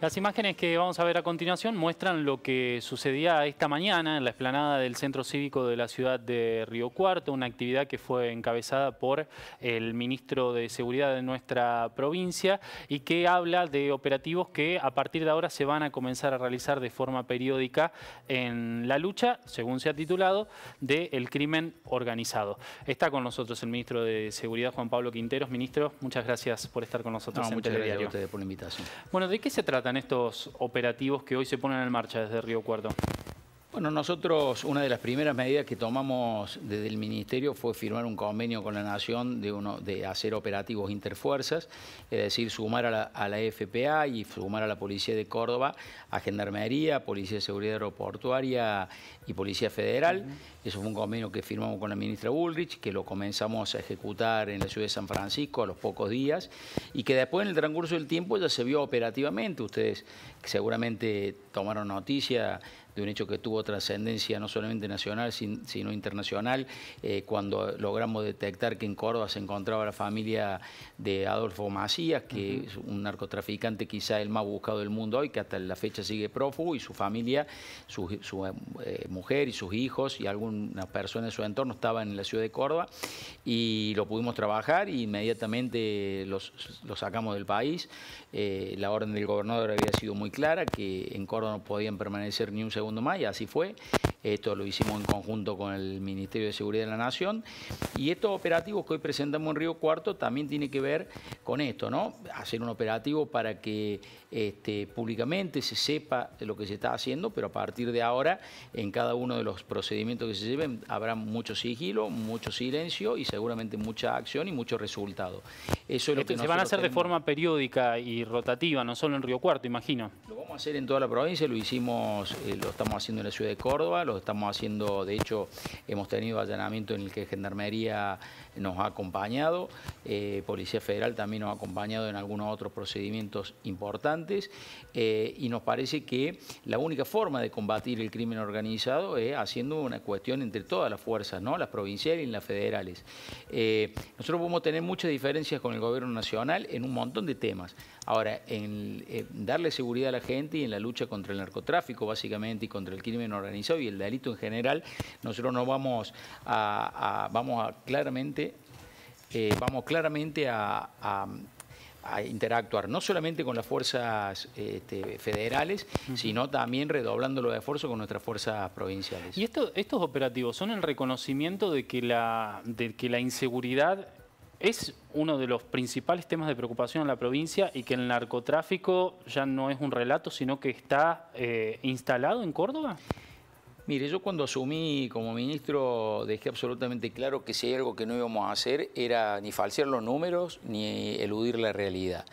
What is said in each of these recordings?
Las imágenes que vamos a ver a continuación muestran lo que sucedía esta mañana en la explanada del Centro Cívico de la ciudad de Río Cuarto, una actividad que fue encabezada por el ministro de Seguridad de nuestra provincia y que habla de operativos que a partir de ahora se van a comenzar a realizar de forma periódica en la lucha, según se ha titulado, del crimen organizado. Está con nosotros el ministro de Seguridad, Juan Pablo Quinteros. Ministro, muchas gracias por estar con nosotros en muchas Gracias a ustedes por la invitación. Bueno, ¿de qué se trata? estos operativos que hoy se ponen en marcha desde Río Cuarto? Bueno, nosotros una de las primeras medidas que tomamos desde el Ministerio fue firmar un convenio con la Nación de, hacer operativos interfuerzas, es decir, sumar a la, FPA y sumar a la Policía de Córdoba, a Gendarmería, Policía de Seguridad Aeroportuaria y Policía Federal. Eso fue un convenio que firmamos con la ministra Bullrich, que lo comenzamos a ejecutar en la ciudad de San Francisco a los pocos días y que después en el transcurso del tiempo ya se vio operativamente. Ustedes seguramente tomaron noticia de un hecho que tuvo trascendencia no solamente nacional, sino internacional, eh, cuando logramos detectar que en Córdoba se encontraba la familia de Adolfo Macías, que es un narcotraficante quizá el más buscado del mundo hoy, que hasta la fecha sigue prófugo, y su familia, su, eh, mujer y sus hijos y algunas personas de su entorno estaban en la ciudad de Córdoba, y lo pudimos trabajar y inmediatamente lo sacamos del país. Eh, la orden del gobernador había sido muy clara, que en Córdoba no podían permanecer ni un segundo y así fue. Esto lo hicimos en conjunto con el Ministerio de Seguridad de la Nación. Y estos operativos que hoy presentamos en Río Cuarto también tiene que ver con esto, ¿no? Hacer un operativo para que este, públicamente se sepa lo que se está haciendo, pero a partir de ahora, en cada uno de los procedimientos que se lleven, habrá mucho sigilo, mucho silencio y seguramente mucha acción y mucho resultado. Eso lo que se van a hacer de forma periódica y rotativa, no solo en Río Cuarto, imagino hacer en toda la provincia, lo hicimos, eh, lo estamos haciendo en la ciudad de Córdoba, lo estamos haciendo, de hecho, hemos tenido allanamiento en el que Gendarmería nos ha acompañado, eh, Policía Federal también nos ha acompañado en algunos otros procedimientos importantes eh, y nos parece que la única forma de combatir el crimen organizado es haciendo una cuestión entre todas las fuerzas, ¿no? las provinciales y las federales. Eh, nosotros podemos tener muchas diferencias con el gobierno nacional en un montón de temas. Ahora, en, darle seguridad a la gente y en la lucha contra el narcotráfico, básicamente, y contra el crimen organizado y el delito en general, nosotros no vamos vamos a claramente eh, vamos claramente a, interactuar no solamente con las fuerzas este, federales, sino también redoblando los esfuerzos con nuestras fuerzas provinciales. ¿Y estos operativos son el reconocimiento de que la, que la inseguridad es uno de los principales temas de preocupación en la provincia y que el narcotráfico ya no es un relato, sino que está eh, instalado en Córdoba? Mire, yo cuando asumí como ministro dejé absolutamente claro que si hay algo que no íbamos a hacer era ni falsear los números ni eludir la realidad.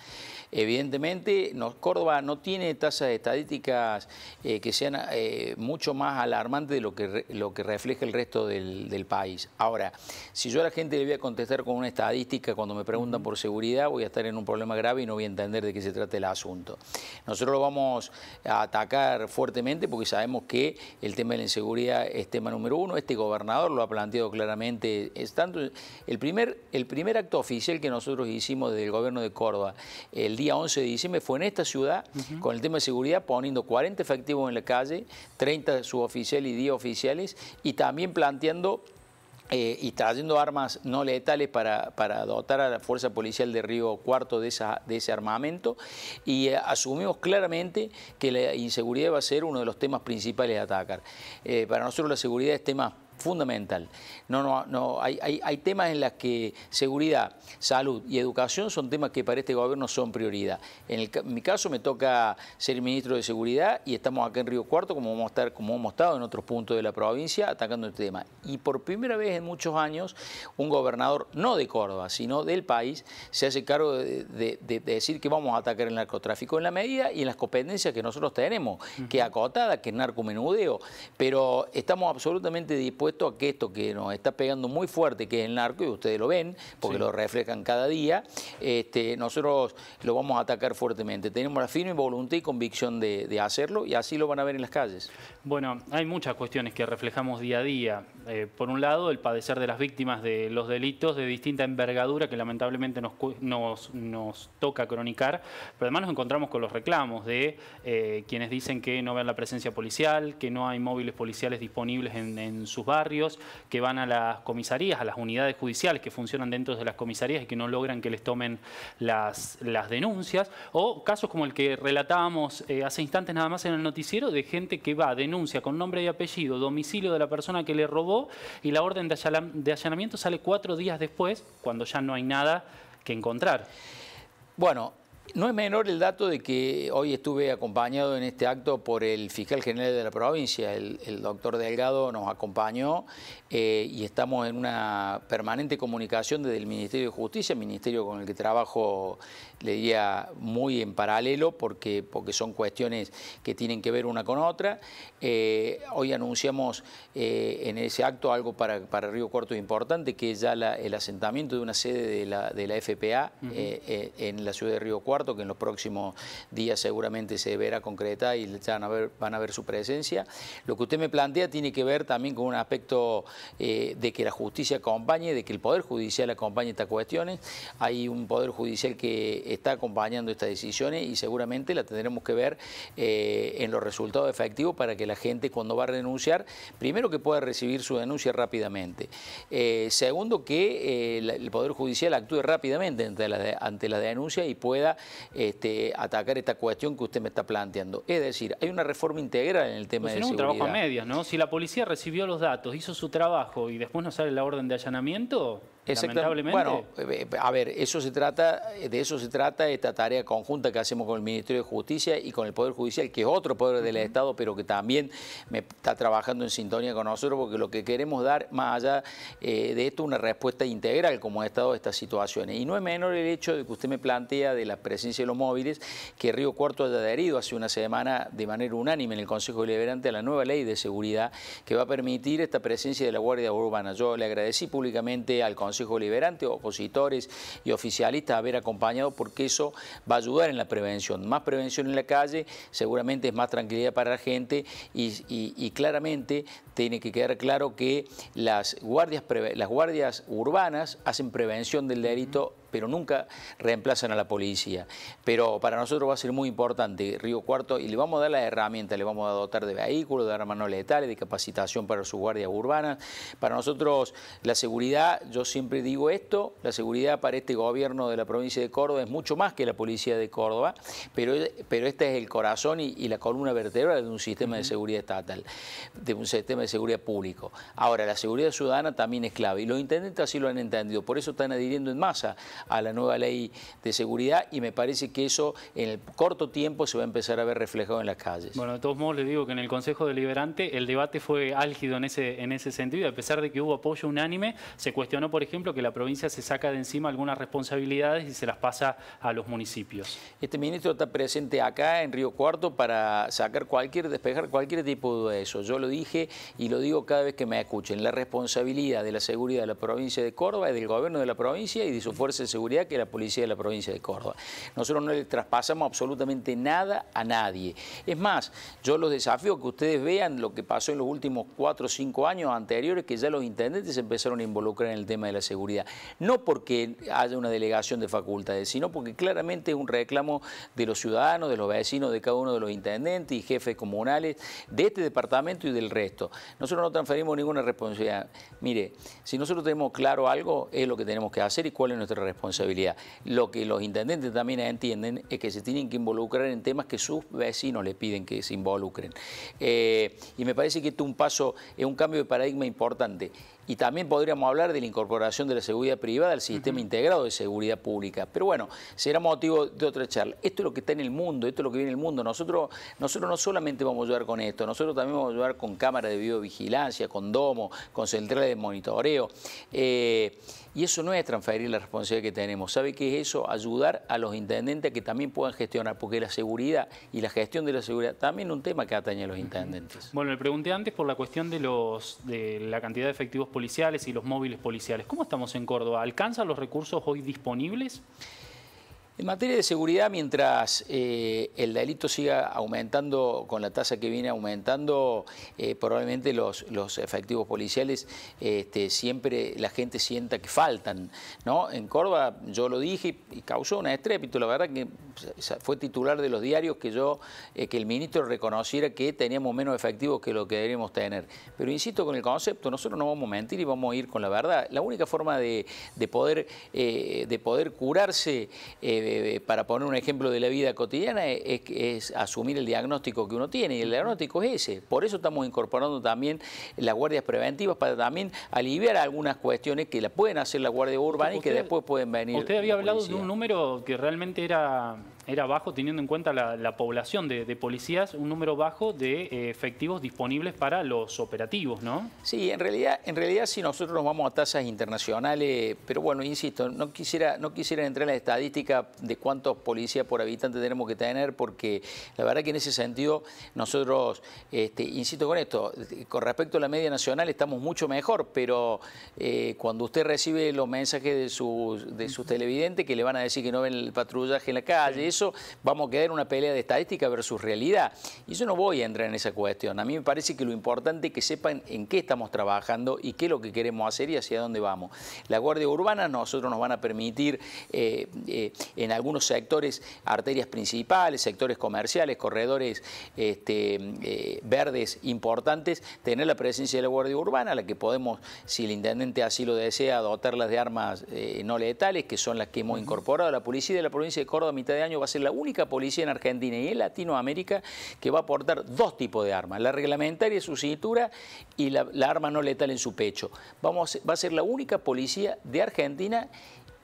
Evidentemente, Córdoba no tiene tasas estadísticas eh, que sean eh, mucho más alarmantes de lo que, lo que refleja el resto del, país. Ahora, si yo a la gente le voy a contestar con una estadística cuando me preguntan por seguridad, voy a estar en un problema grave y no voy a entender de qué se trata el asunto. Nosotros lo vamos a atacar fuertemente porque sabemos que el tema de la inseguridad es tema número uno. Este gobernador lo ha planteado claramente. Es tanto, el, primer, el primer acto oficial que nosotros hicimos el gobierno de Córdoba, el día 11 de diciembre fue en esta ciudad, con el tema de seguridad, poniendo 40 efectivos en la calle, 30 suboficiales y 10 oficiales, y también planteando eh, y trayendo armas no letales para, para, dotar a la Fuerza Policial de Río Cuarto de, esa, de ese armamento y eh, asumimos claramente que la inseguridad va a ser uno de los temas principales de atacar. Eh, para nosotros la seguridad es tema fundamental. No, no, no, hay, hay, temas en los que seguridad, salud y educación son temas que para este gobierno son prioridad. En, mi caso me toca ser ministro de Seguridad y estamos acá en Río Cuarto, como vamos a estar, como hemos estado en otros puntos de la provincia, atacando el este tema. Y por primera vez en muchos años, un gobernador, no de Córdoba, sino del país, se hace cargo de, decir que vamos a atacar el narcotráfico en la medida y en las competencias que nosotros tenemos, que acotada, que es narcomenudeo, pero estamos absolutamente dispuestos ...puesto a que esto que nos está pegando muy fuerte, que es el narco, y ustedes lo ven, porque lo reflejan cada día, este, nosotros lo vamos a atacar fuertemente. Tenemos la firme voluntad y convicción de hacerlo y así lo van a ver en las calles. Bueno, hay muchas cuestiones que reflejamos día a día. Eh, por un lado, el padecer de las víctimas de los delitos de distinta envergadura que lamentablemente nos, nos, toca cronicar, pero además nos encontramos con los reclamos de eh, quienes dicen que no ven la presencia policial, que no hay móviles policiales disponibles en, sus barrios, que van a las comisarías, a las unidades judiciales que funcionan dentro de las comisarías y que no logran que les tomen las, las denuncias, o casos como el que relatábamos eh, hace instantes nada más en el noticiero de gente que va, denuncia con nombre y apellido, domicilio de la persona que le robó, y la orden de allanamiento sale cuatro días después, cuando ya no hay nada que encontrar. Bueno, no es menor el dato de que hoy estuve acompañado en este acto por el fiscal general de la provincia, el, doctor Delgado nos acompañó eh, y estamos en una permanente comunicación desde el Ministerio de Justicia, ministerio con el que trabajo, le diría, muy en paralelo porque, porque son cuestiones que tienen que ver una con otra. Eh, hoy anunciamos eh, en ese acto algo para, para Río Cuarto importante, que es ya el asentamiento de una sede de la, de la FPA en la ciudad de Río Cuarto que en los próximos días seguramente se verá concreta y van a ver, su presencia. Lo que usted me plantea tiene que ver también con un aspecto eh, de que la justicia acompañe, de que el Poder Judicial acompañe estas cuestiones. Hay un Poder Judicial que está acompañando estas decisiones y seguramente la tendremos que ver eh, en los resultados efectivos para que la gente cuando va a renunciar, primero que pueda recibir su denuncia rápidamente. Eh, segundo, que el Poder Judicial actúe rápidamente ante la, ante la denuncia y pueda este, atacar esta cuestión que usted me está planteando. Es decir, hay una reforma integral en el tema pues de si no, un trabajo a medias, ¿no? Si la policía recibió los datos, hizo su trabajo y después no sale la orden de allanamiento, bueno, eh, a ver, eso se trata, de eso se trata esta tarea conjunta que hacemos con el Ministerio de Justicia y con el Poder Judicial, que es otro poder del Estado, pero que también me está trabajando en sintonía con nosotros, porque lo que queremos dar más allá eh, de esto una respuesta integral como ha Estado a estas situaciones. Y no es menor el hecho de que usted me plantea de la presencia de los móviles, que Río Cuarto haya adherido hace una semana de manera unánime en el Consejo Deliberante a la nueva ley de seguridad que va a permitir esta presencia de la Guardia Urbana. Yo le agradecí públicamente al Consejo Consejo Liberante, opositores y oficialistas, haber acompañado porque eso va a ayudar en la prevención. Más prevención en la calle seguramente es más tranquilidad para la gente y, claramente tiene que quedar claro que las guardias, las guardias urbanas hacen prevención del delito pero nunca reemplazan a la policía. Pero para nosotros va a ser muy importante Río Cuarto y le vamos a dar las herramientas, le vamos a dotar de vehículos, de armas no letales, de capacitación para su guardia urbana. Para nosotros la seguridad, yo siempre digo esto, la seguridad para este gobierno de la provincia de Córdoba es mucho más que la policía de Córdoba, pero, pero este es el corazón y, la columna vertebral de un sistema de seguridad estatal, de un sistema de seguridad público. Ahora, la seguridad ciudadana también es clave y los intendentes así lo han entendido, por eso están adhiriendo en masa a la nueva ley de seguridad y me parece que eso en el corto tiempo se va a empezar a ver reflejado en las calles. Bueno, de todos modos les digo que en el Consejo Deliberante el debate fue álgido en ese, en ese sentido, a pesar de que hubo apoyo unánime, se cuestionó, por ejemplo, que la provincia se saca de encima algunas responsabilidades y se las pasa a los municipios. Este ministro está presente acá en Río Cuarto para sacar cualquier, despejar cualquier tipo de eso. Yo lo dije y lo digo cada vez que me escuchen. La responsabilidad de la seguridad de la provincia de Córdoba es del gobierno de la provincia y de su fuerza de seguridad, que la policía de la provincia de Córdoba. Nosotros no le traspasamos absolutamente nada a nadie. Es más, yo los desafío que ustedes vean lo que pasó en los últimos cuatro o cinco años anteriores, que ya los intendentes empezaron a involucrar en el tema de la seguridad. No porque haya una delegación de facultades, sino porque claramente es un reclamo de los ciudadanos, de los vecinos, de cada uno de los intendentes y jefes comunales de este departamento y del resto. Nosotros no transferimos ninguna responsabilidad. Mire, si nosotros tenemos claro algo, es lo que tenemos que hacer y cuál es nuestra responsabilidad responsabilidad. Lo que los intendentes también entienden es que se tienen que involucrar en temas que sus vecinos le piden que se involucren. Eh, y me parece que esto es un paso, es un cambio de paradigma importante y también podríamos hablar de la incorporación de la seguridad privada al sistema integrado de seguridad pública. Pero bueno, será motivo de otra charla. Esto es lo que está en el mundo, esto es lo que viene en el mundo. Nosotros, nosotros no solamente vamos a ayudar con esto, nosotros también vamos a ayudar con cámaras de videovigilancia, con domo, con centrales de monitoreo. Eh, y eso no es transferir la responsabilidad que tenemos. ¿Sabe qué es eso? Ayudar a los intendentes a que también puedan gestionar, porque la seguridad y la gestión de la seguridad también es un tema que atañe a los intendentes. Bueno, le pregunté antes por la cuestión de, los, de la cantidad de efectivos policiales y los móviles policiales. ¿Cómo estamos en Córdoba? ¿Alcanzan los recursos hoy disponibles? En materia de seguridad, mientras eh, el delito siga aumentando con la tasa que viene aumentando, eh, probablemente los, los, efectivos policiales este, siempre la gente sienta que faltan. ¿no? En Córdoba, yo lo dije y causó un estrépito. La verdad que fue titular de los diarios que yo, eh, que el ministro reconociera que teníamos menos efectivos que lo que deberíamos tener. Pero insisto con el concepto, nosotros no vamos a mentir y vamos a ir con la verdad. La única forma de, de poder, de poder curarse eh, eh, para poner un ejemplo de la vida cotidiana, eh, es, es, asumir el diagnóstico que uno tiene, y el diagnóstico es ese. Por eso estamos incorporando también las guardias preventivas para también aliviar algunas cuestiones que la pueden hacer la guardia urbana y que después pueden venir. Usted había hablado de un número que realmente era era bajo teniendo en cuenta la, población de, policías, un número bajo de eh, efectivos disponibles para los operativos, ¿no? Sí, en realidad, en realidad si nosotros nos vamos a tasas internacionales, pero bueno, insisto, no quisiera, no quisiera entrar en la estadística de cuántos policías por habitante tenemos que tener, porque la verdad que en ese sentido nosotros, este, insisto con esto, con respecto a la media nacional estamos mucho mejor, pero eh, cuando usted recibe los mensajes de sus, de sus televidentes que le van a decir que no ven el patrullaje en la calle, eso vamos a quedar en una pelea de estadística versus realidad. Y yo no voy a entrar en esa cuestión. A mí me parece que lo importante es que sepan en qué estamos trabajando y qué es lo que queremos hacer y hacia dónde vamos. La Guardia Urbana nosotros nos van a permitir eh, eh, en algunos sectores, arterias principales, sectores comerciales, corredores este, eh, verdes importantes, tener la presencia de la Guardia Urbana, la que podemos, si el intendente así lo desea, dotarlas de armas no letales, que son las que hemos incorporado. La policía de la provincia de Córdoba a mitad de año va a ser la única policía en Argentina y en Latinoamérica que va a aportar dos tipos de armas, la reglamentaria en su cintura y la, arma no letal en su pecho. Vamos, va a ser la única policía de Argentina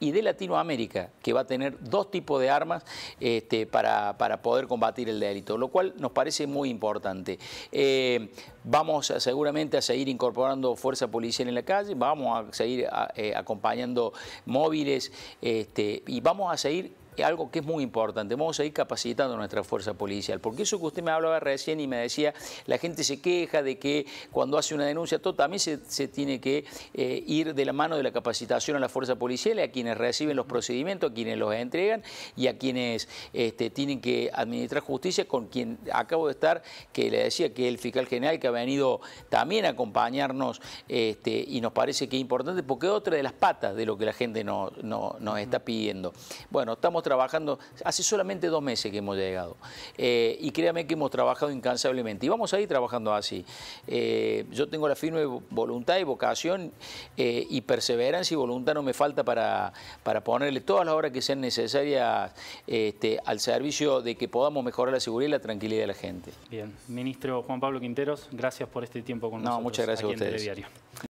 y de Latinoamérica, que va a tener dos tipos de armas este, para, poder combatir el delito, lo cual nos parece muy importante. Eh, vamos seguramente a seguir incorporando fuerza policial en la calle, vamos a seguir eh, acompañando móviles este, y vamos a seguir algo que es muy importante. Vamos a ir capacitando nuestra fuerza policial, porque eso que usted me hablaba recién y me decía, la gente se queja de que cuando hace una denuncia, todo también se, tiene que eh, ir de la mano de la capacitación a la fuerza policial, a quienes reciben los procedimientos, a quienes los entregan y a quienes este, tienen que administrar justicia, con quien acabo de estar, que le decía que el fiscal general que ha venido también a acompañarnos este, y nos parece que es importante, porque es otra de las patas de lo que la gente nos está pidiendo. Bueno, estamos trabajando, hace solamente dos meses que hemos llegado, eh, y créame que hemos trabajado incansablemente, y vamos a ir trabajando así. Eh, yo tengo la firme voluntad y vocación eh, y perseverancia y voluntad no me falta para, para ponerle todas las horas que sean necesarias este, al servicio de que podamos mejorar la seguridad y la tranquilidad de la gente. Bien, ministro Juan Pablo Quinteros, gracias por este tiempo con nosotros. No, muchas gracias a ustedes.